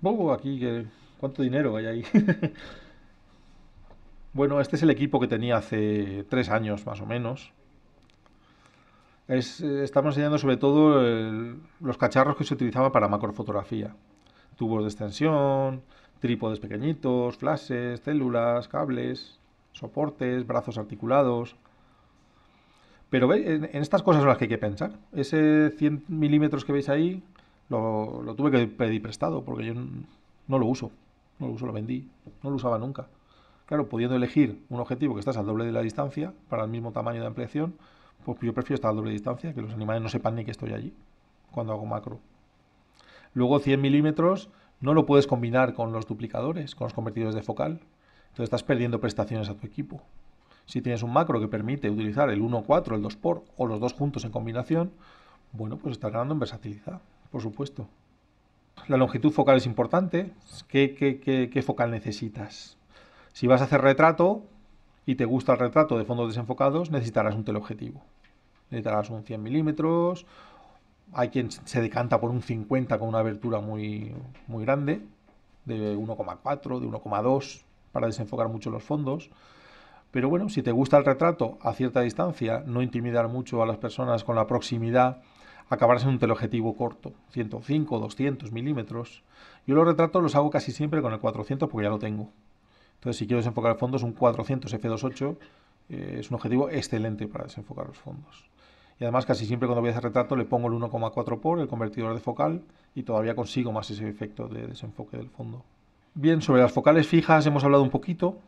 Bobo aquí, que, ¿cuánto dinero hay ahí? bueno, este es el equipo que tenía hace tres años más o menos. Eh, estamos enseñando sobre todo los cacharros que se utilizaban para macrofotografía. Tubos de extensión, trípodes pequeñitos, flashes, células, cables, soportes, brazos articulados. Pero en, en estas cosas son las que hay que pensar. Ese 100 milímetros que veis ahí lo, tuve que pedir prestado porque yo no lo uso. No lo uso, lo vendí. No lo usaba nunca. Claro, pudiendo elegir un objetivo que estás al doble de la distancia para el mismo tamaño de ampliación, pues yo prefiero estar al doble de distancia, que los animales no sepan ni que estoy allí cuando hago macro. Luego 100 milímetros no lo puedes combinar con los duplicadores, con los convertidores de focal. Entonces estás perdiendo prestaciones a tu equipo. Si tienes un macro que permite utilizar el 1.4, el 2 por o los dos juntos en combinación, bueno, pues estás ganando en versatilidad por supuesto. La longitud focal es importante. ¿Qué, qué, focal necesitas? Si vas a hacer retrato y te gusta el retrato de fondos desenfocados, necesitarás un teleobjetivo. Necesitarás un 100 milímetros. Hay quien se decanta por un 50 con una abertura muy, muy grande, de 1,4, de 1,2, para desenfocar mucho los fondos. Pero bueno, si te gusta el retrato a cierta distancia, no intimidar mucho a las personas con la proximidad acabarse en un teleobjetivo corto, 105 200 milímetros. Yo los retratos los hago casi siempre con el 400 porque ya lo tengo. Entonces, si quiero desenfocar el fondo, es un 400 f2.8. Eh, es un objetivo excelente para desenfocar los fondos. Y además, casi siempre cuando voy a hacer retrato, le pongo el 1,4 por el convertidor de focal y todavía consigo más ese efecto de desenfoque del fondo. Bien, sobre las focales fijas hemos hablado un poquito.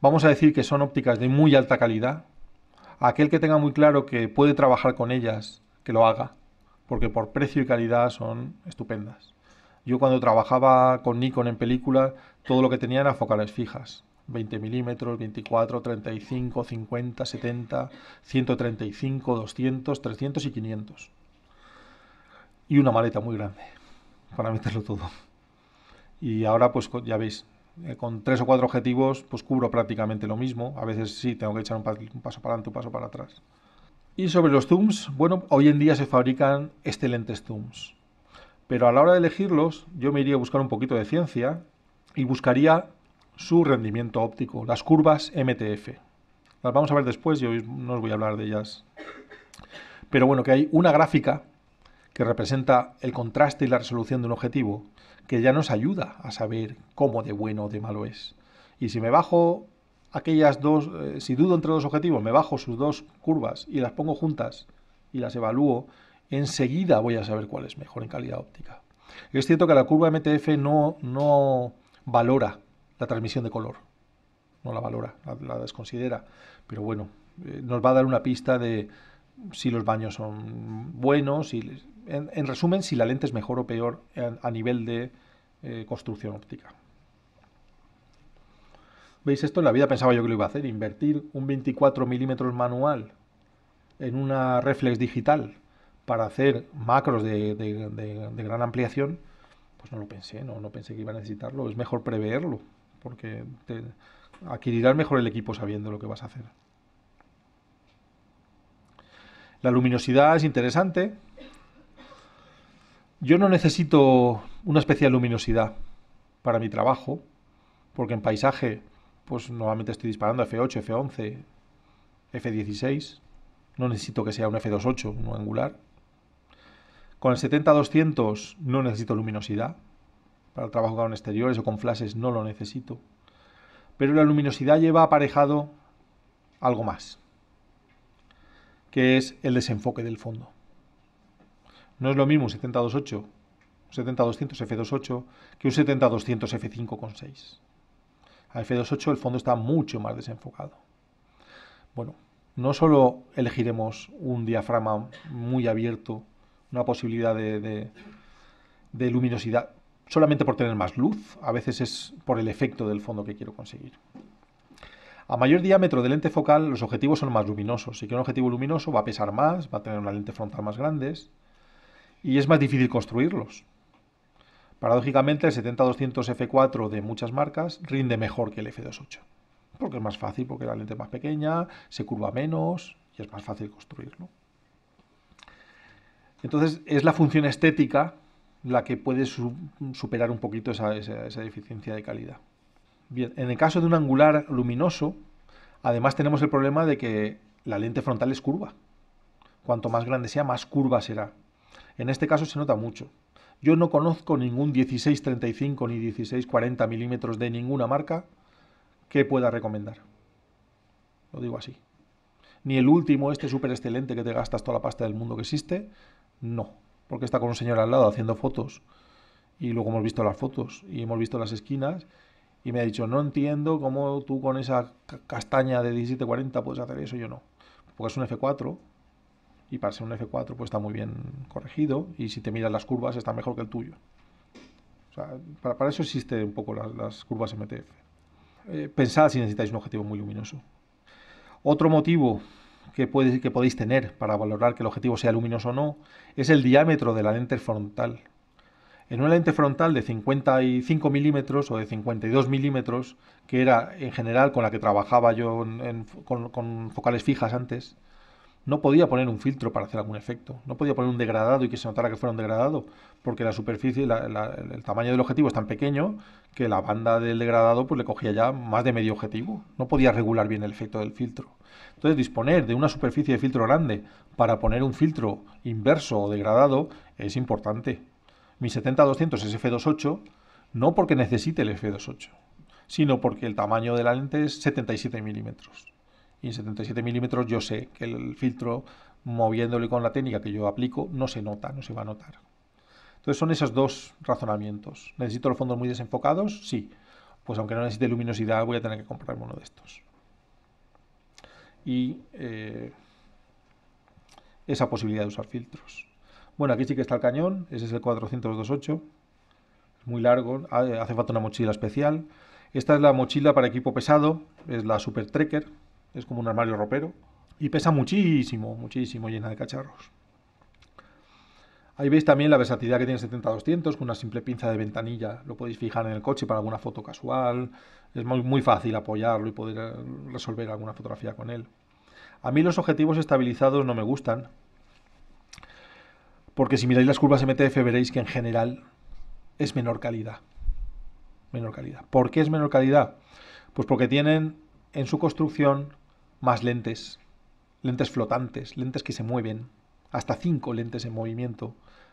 Vamos a decir que son ópticas de muy alta calidad. Aquel que tenga muy claro que puede trabajar con ellas, que lo haga porque por precio y calidad son estupendas. Yo cuando trabajaba con Nikon en película, todo lo que tenía era focales fijas. 20 milímetros, 24, 35, 50, 70, 135, 200, 300 y 500. Y una maleta muy grande para meterlo todo. Y ahora pues ya veis, eh, con tres o cuatro objetivos pues cubro prácticamente lo mismo. A veces sí, tengo que echar un, paso para adelante, un paso para atrás. Y sobre los zooms, bueno, hoy en día se fabrican excelentes zooms. Pero a la hora de elegirlos, yo me iría a buscar un poquito de ciencia y buscaría su rendimiento óptico, las curvas MTF. Las vamos a ver después, yo no os voy a hablar de ellas. Pero bueno, que hay una gráfica que representa el contraste y la resolución de un objetivo que ya nos ayuda a saber cómo de bueno o de malo es. Y si me bajo aquellas dos, eh, si dudo entre dos objetivos, me bajo sus dos curvas y las pongo juntas y las evalúo, enseguida voy a saber cuál es mejor en calidad óptica. Es cierto que la curva MTF no, no valora la transmisión de color, no la valora, la, desconsidera, pero bueno, eh, nos va a dar una pista de si los baños son buenos, y en, resumen, si la lente es mejor o peor a, nivel de eh, construcción óptica. ¿Veis esto? En la vida pensaba yo que lo iba a hacer, invertir un 24 milímetros manual en una reflex digital para hacer macros de, gran ampliación, pues no lo pensé, no, no pensé que iba a necesitarlo. Es mejor preverlo, porque te adquirirás mejor el equipo sabiendo lo que vas a hacer. La luminosidad es interesante. Yo no necesito una especial luminosidad para mi trabajo, porque en paisaje pues normalmente estoy disparando F8, F11, F16. No necesito que sea un F28, un angular. Con el 70-200 no necesito luminosidad. Para el trabajo con exteriores o con flashes no lo necesito. Pero la luminosidad lleva aparejado algo más, que es el desenfoque del fondo. No es lo mismo un 70 un 70-200 F28 que un 70-200 F5.6 a F28 el fondo está mucho más desenfocado. Bueno, no solo elegiremos un diafragma muy abierto, una posibilidad de, luminosidad, solamente por tener más luz, a veces es por el efecto del fondo que quiero conseguir. A mayor diámetro de lente focal, los objetivos son más luminosos. Si que un objetivo luminoso, va a pesar más, va a tener una lente frontal más grande y es más difícil construirlos. Paradójicamente, el 70-200F4 de muchas marcas rinde mejor que el F28, porque es más fácil, porque la lente es más pequeña, se curva menos y es más fácil construirlo. Entonces, es la función estética la que puede superar un poquito esa, esa deficiencia de calidad. Bien, en el caso de un angular luminoso, además tenemos el problema de que la lente frontal es curva. Cuanto más grande sea, más curva será. En este caso se nota mucho. Yo no conozco ningún 1635 ni 1640 milímetros de ninguna marca que pueda recomendar. Lo digo así. Ni el último, este súper excelente que te gastas toda la pasta del mundo que existe, no. Porque está con un señor al lado haciendo fotos y luego hemos visto las fotos y hemos visto las esquinas y me ha dicho, no entiendo cómo tú con esa castaña de 1740 puedes hacer eso, yo no. Porque es un F4, y para ser un F4 pues está muy bien corregido y si te miras las curvas está mejor que el tuyo. para, eso existen un poco las, curvas MTF. Eh, pensad si necesitáis un objetivo muy luminoso. Otro motivo que, puede, que podéis tener para valorar que el objetivo sea luminoso o no es el diámetro de la lente frontal. En una lente frontal de 55 milímetros o de 52 milímetros, que era en general con la que trabajaba yo con, focales fijas antes, no podía poner un filtro para hacer algún efecto, no podía poner un degradado y que se notara que fuera un degradado, porque la superficie, el tamaño del objetivo es tan pequeño que la banda del degradado pues, le cogía ya más de medio objetivo. No podía regular bien el efecto del filtro. Entonces, disponer de una superficie de filtro grande para poner un filtro inverso o degradado es importante. Mi 70-200 es f2.8, no porque necesite el f2.8, sino porque el tamaño de la lente es 77 milímetros. Y en 77 milímetros yo sé que el filtro, moviéndole con la técnica que yo aplico, no se nota, no se va a notar. Entonces son esos dos razonamientos. ¿Necesito los fondos muy desenfocados? Sí. Pues aunque no necesite luminosidad, voy a tener que comprarme uno de estos. Y eh, esa posibilidad de usar filtros. Bueno, aquí sí que está el cañón. Ese es el 428. muy largo. Hace falta una mochila especial. Esta es la mochila para equipo pesado. Es la Super Trekker es como un armario ropero, y pesa muchísimo, muchísimo, llena de cacharros. Ahí veis también la versatilidad que tiene el 70 con una simple pinza de ventanilla lo podéis fijar en el coche para alguna foto casual, es muy, muy fácil apoyarlo y poder eh, resolver alguna fotografía con él. A mí los objetivos estabilizados no me gustan, porque si miráis las curvas MTF veréis que en general es menor calidad. Menor calidad. ¿Por qué es menor calidad? Pues porque tienen en su construcción más lentes, lentes flotantes, lentes que se mueven, hasta cinco lentes en movimiento,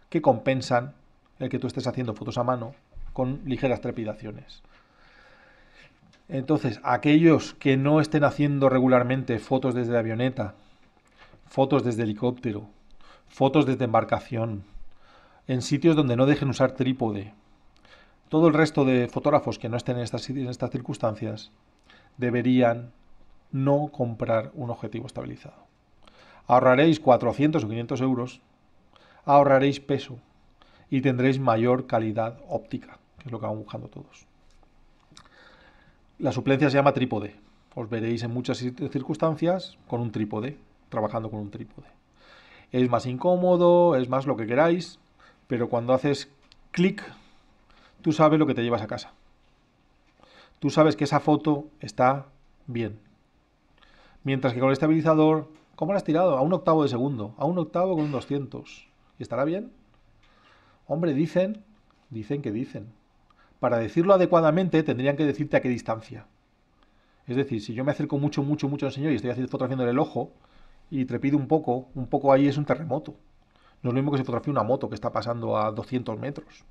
que compensan el que tú estés haciendo fotos a mano con ligeras trepidaciones. Entonces, aquellos que no estén haciendo regularmente fotos desde avioneta, fotos desde helicóptero, fotos desde embarcación, en sitios donde no dejen usar trípode, todo el resto de fotógrafos que no estén en estas, en estas circunstancias deberían no comprar un objetivo estabilizado. Ahorraréis 400 o 500 euros, ahorraréis peso y tendréis mayor calidad óptica, que es lo que van buscando todos. La suplencia se llama trípode. Os veréis en muchas circunstancias con un trípode, trabajando con un trípode. Es más incómodo, es más lo que queráis, pero cuando haces clic, tú sabes lo que te llevas a casa. Tú sabes que esa foto está bien, Mientras que con el estabilizador, ¿cómo lo has tirado? A un octavo de segundo, a un octavo con un 200. ¿Y estará bien? Hombre, dicen, dicen que dicen. Para decirlo adecuadamente tendrían que decirte a qué distancia. Es decir, si yo me acerco mucho, mucho, mucho al señor y estoy fotografiando el ojo y trepido un poco, un poco ahí es un terremoto. No es lo mismo que se fotografía una moto que está pasando a 200 metros.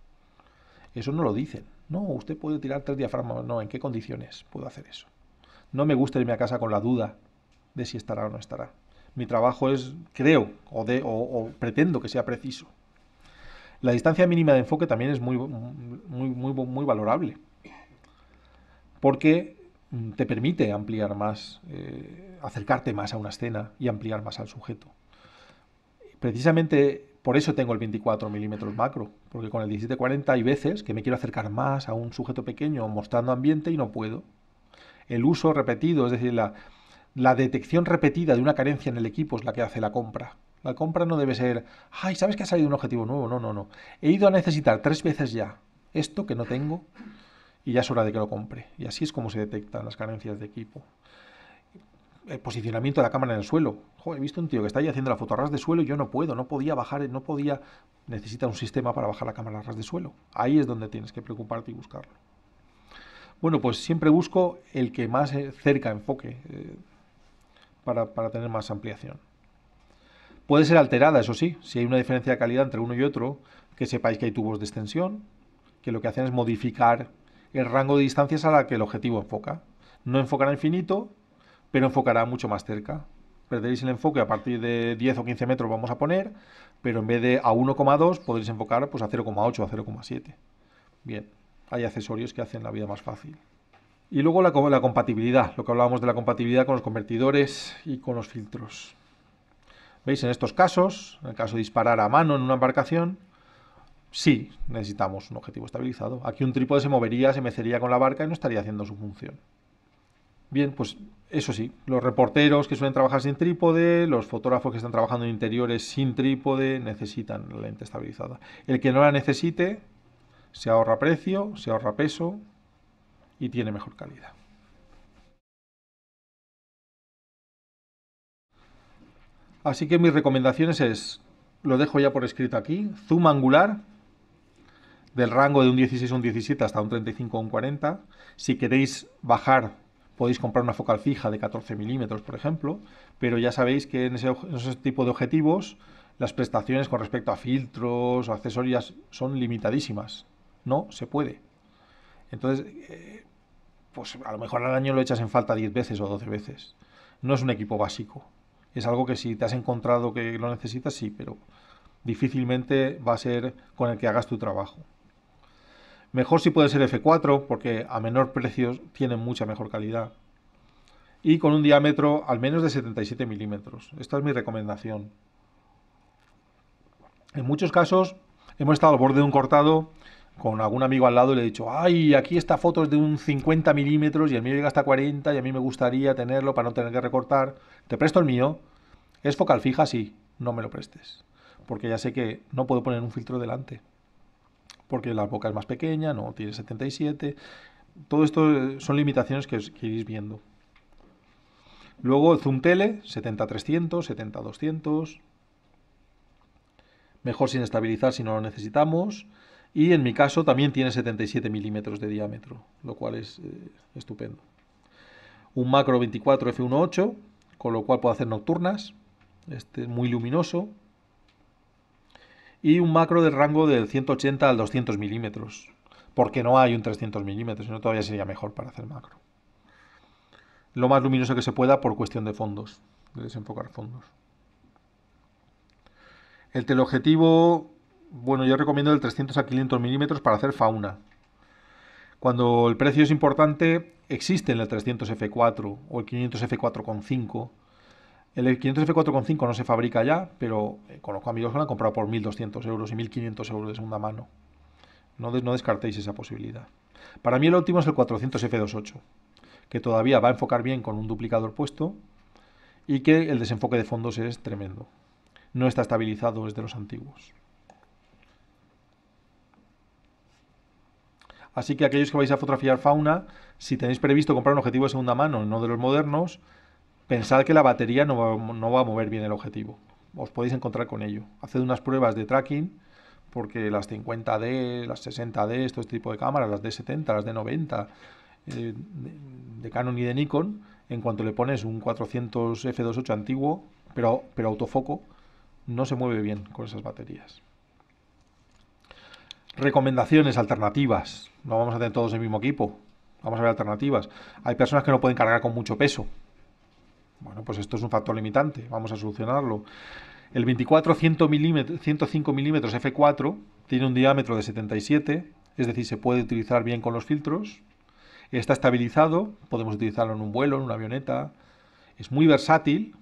Eso no lo dicen. No, usted puede tirar tres diafragmas. No, ¿en qué condiciones puedo hacer eso? No me gusta irme a casa con la duda de si estará o no estará. Mi trabajo es, creo, o, de, o, pretendo que sea preciso. La distancia mínima de enfoque también es muy, muy, muy, valorable, porque mm, te permite ampliar más, eh, acercarte más a una escena y ampliar más al sujeto. Precisamente por eso tengo el 24 milímetros macro, porque con el 1740 hay veces que me quiero acercar más a un sujeto pequeño mostrando ambiente y no puedo. El uso repetido, es decir, la, la detección repetida de una carencia en el equipo es la que hace la compra. La compra no debe ser, ay, ¿sabes que ha salido un objetivo nuevo? No, no, no. He ido a necesitar tres veces ya esto que no tengo y ya es hora de que lo compre. Y así es como se detectan las carencias de equipo. El posicionamiento de la cámara en el suelo. Joder, he visto un tío que está ahí haciendo la foto a ras de suelo y yo no puedo, no podía bajar, no podía. Necesita un sistema para bajar la cámara a ras de suelo. Ahí es donde tienes que preocuparte y buscarlo. Bueno, pues siempre busco el que más eh, cerca enfoque. Eh, para, tener más ampliación. Puede ser alterada, eso sí, si hay una diferencia de calidad entre uno y otro, que sepáis que hay tubos de extensión, que lo que hacen es modificar el rango de distancias a la que el objetivo enfoca. No enfocará infinito, pero enfocará mucho más cerca. Perderéis el enfoque a partir de 10 o 15 metros, vamos a poner, pero en vez de a 1,2 podréis enfocar pues, a 0,8 o a 0,7. Bien, hay accesorios que hacen la vida más fácil. Y luego la, compatibilidad, lo que hablábamos de la compatibilidad con los convertidores y con los filtros. ¿Veis? En estos casos, en el caso de disparar a mano en una embarcación, sí necesitamos un objetivo estabilizado. Aquí un trípode se movería, se mecería con la barca y no estaría haciendo su función. Bien, pues eso sí, los reporteros que suelen trabajar sin trípode, los fotógrafos que están trabajando en interiores sin trípode, necesitan la lente estabilizada. El que no la necesite, se ahorra precio, se ahorra peso y tiene mejor calidad. Así que mis recomendaciones es, lo dejo ya por escrito aquí, zoom angular del rango de un 16 un 17 hasta un 35 un 40. Si queréis bajar, podéis comprar una focal fija de 14 milímetros, por ejemplo, pero ya sabéis que en ese, tipo de objetivos las prestaciones con respecto a filtros o accesorias son limitadísimas. No se puede. Entonces, eh, pues a lo mejor al año lo echas en falta 10 veces o 12 veces. No es un equipo básico. Es algo que si te has encontrado que lo necesitas, sí, pero difícilmente va a ser con el que hagas tu trabajo. Mejor si puede ser F4, porque a menor precio tiene mucha mejor calidad. Y con un diámetro al menos de 77 milímetros. Esta es mi recomendación. En muchos casos hemos estado al borde de un cortado con algún amigo al lado y le he dicho, ay, aquí esta foto es de un 50 milímetros y el mío llega hasta 40 y a mí me gustaría tenerlo para no tener que recortar. Te presto el mío. Es focal fija, sí, no me lo prestes. Porque ya sé que no puedo poner un filtro delante. Porque la boca es más pequeña, no tiene 77. Todo esto eh, son limitaciones que, que iréis viendo. Luego el zoom tele, 70-300, 70-200. Mejor sin estabilizar si no lo necesitamos y en mi caso también tiene 77 milímetros de diámetro, lo cual es eh, estupendo. Un macro 24 f1.8, con lo cual puedo hacer nocturnas, este es muy luminoso, y un macro del rango del 180 al 200 milímetros, porque no hay un 300 milímetros, sino todavía sería mejor para hacer macro. Lo más luminoso que se pueda por cuestión de fondos, de desenfocar fondos. El teleobjetivo bueno, yo recomiendo el 300 a 500 milímetros para hacer fauna. Cuando el precio es importante, existe el 300 F4 o el 500 F4.5. El 500 F4.5 no se fabrica ya, pero eh, conozco amigos que lo han comprado por 1.200 euros y 1.500 euros de segunda mano. No, no descartéis esa posibilidad. Para mí el último es el 400 F28, que todavía va a enfocar bien con un duplicador puesto y que el desenfoque de fondos es tremendo. No está estabilizado desde los antiguos. Así que aquellos que vais a fotografiar fauna, si tenéis previsto comprar un objetivo de segunda mano, no de los modernos, pensad que la batería no va, a mover bien el objetivo. Os podéis encontrar con ello. Haced unas pruebas de tracking, porque las 50D, las 60D, este tipo de cámaras, las D70, las D90, eh, de Canon y de Nikon, en cuanto le pones un 400 F28 antiguo, pero, pero autofoco, no se mueve bien con esas baterías. Recomendaciones, alternativas. No vamos a tener todos el mismo equipo. Vamos a ver alternativas. Hay personas que no pueden cargar con mucho peso. Bueno, pues esto es un factor limitante. Vamos a solucionarlo. El 24 105 milímetros F4 tiene un diámetro de 77, es decir, se puede utilizar bien con los filtros. Está estabilizado, podemos utilizarlo en un vuelo, en una avioneta. Es muy versátil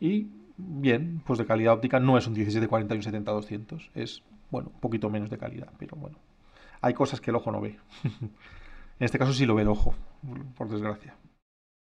y bien, pues de calidad óptica no es un 1740 y un 70-200, es bueno, un poquito menos de calidad, pero bueno, hay cosas que el ojo no ve. en este caso sí lo ve el ojo, por desgracia.